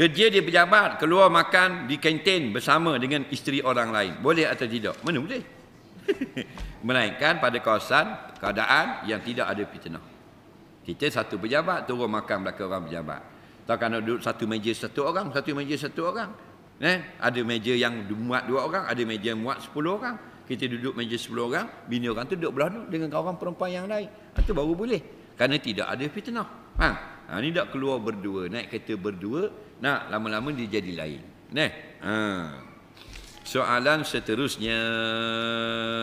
Kerja di pejabat, keluar makan di kantin bersama dengan isteri orang lain. Boleh atau tidak? Mana boleh? Melainkan pada kawasan keadaan yang tidak ada fitnah. Kita satu pejabat turun makan belakang orang pejabat. Tak kan kena duduk satu meja satu orang, satu meja satu orang. Eh, ada meja yang muat dua orang, ada meja yang muat sepuluh orang. Kita duduk meja sepuluh orang, bini orang tu duduk belah dengan kawan perempuan yang lain. Itu baru boleh. Kerana tidak ada fitnah. Ha? Ha, ni tak keluar berdua, naik kereta berdua, nak lama-lama dia jadi lain. Nah, Ha. Soalan seterusnya.